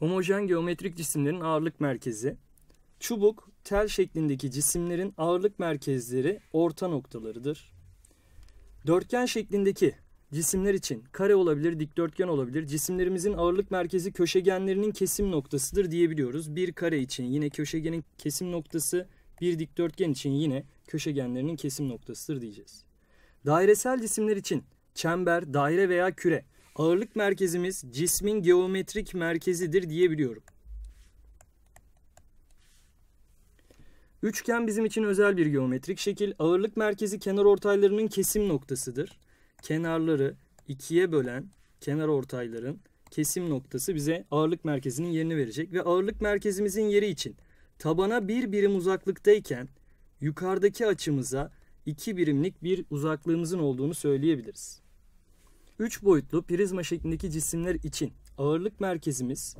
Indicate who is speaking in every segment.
Speaker 1: Homojen geometrik cisimlerin ağırlık merkezi. Çubuk, tel şeklindeki cisimlerin ağırlık merkezleri orta noktalarıdır. Dörtgen şeklindeki cisimler için kare olabilir, dikdörtgen olabilir. Cisimlerimizin ağırlık merkezi köşegenlerinin kesim noktasıdır diyebiliyoruz. Bir kare için yine köşegenin kesim noktası, bir dikdörtgen için yine köşegenlerinin kesim noktasıdır diyeceğiz. Dairesel cisimler için çember, daire veya küre Ağırlık merkezimiz cismin geometrik merkezidir diyebiliyorum. Üçgen bizim için özel bir geometrik şekil. Ağırlık merkezi kenar ortaylarının kesim noktasıdır. Kenarları ikiye bölen kenar ortayların kesim noktası bize ağırlık merkezinin yerini verecek. Ve ağırlık merkezimizin yeri için tabana bir birim uzaklıktayken yukarıdaki açımıza iki birimlik bir uzaklığımızın olduğunu söyleyebiliriz. 3 boyutlu prizma şeklindeki cisimler için ağırlık merkezimiz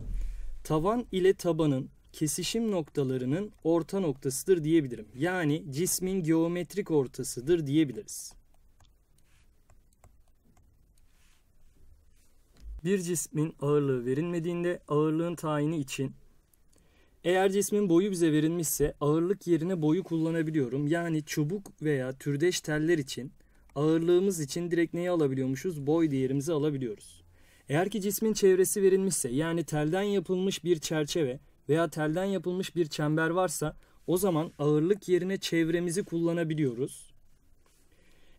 Speaker 1: tavan ile tabanın kesişim noktalarının orta noktasıdır diyebilirim. Yani cismin geometrik ortasıdır diyebiliriz. Bir cismin ağırlığı verilmediğinde ağırlığın tayini için eğer cismin boyu bize verilmişse ağırlık yerine boyu kullanabiliyorum. Yani çubuk veya türdeş teller için ağırlığımız için direkt neyi alabiliyormuşuz? Boy değerimizi alabiliyoruz. Eğer ki cismin çevresi verilmişse yani telden yapılmış bir çerçeve veya telden yapılmış bir çember varsa o zaman ağırlık yerine çevremizi kullanabiliyoruz.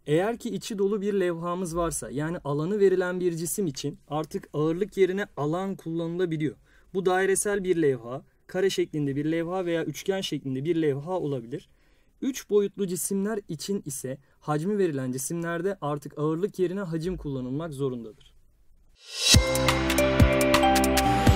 Speaker 1: Eğer ki içi dolu bir levhamız varsa yani alanı verilen bir cisim için artık ağırlık yerine alan kullanılabiliyor. Bu dairesel bir levha, kare şeklinde bir levha veya üçgen şeklinde bir levha olabilir. 3 boyutlu cisimler için ise hacmi verilen cisimlerde artık ağırlık yerine hacim kullanılmak zorundadır. Müzik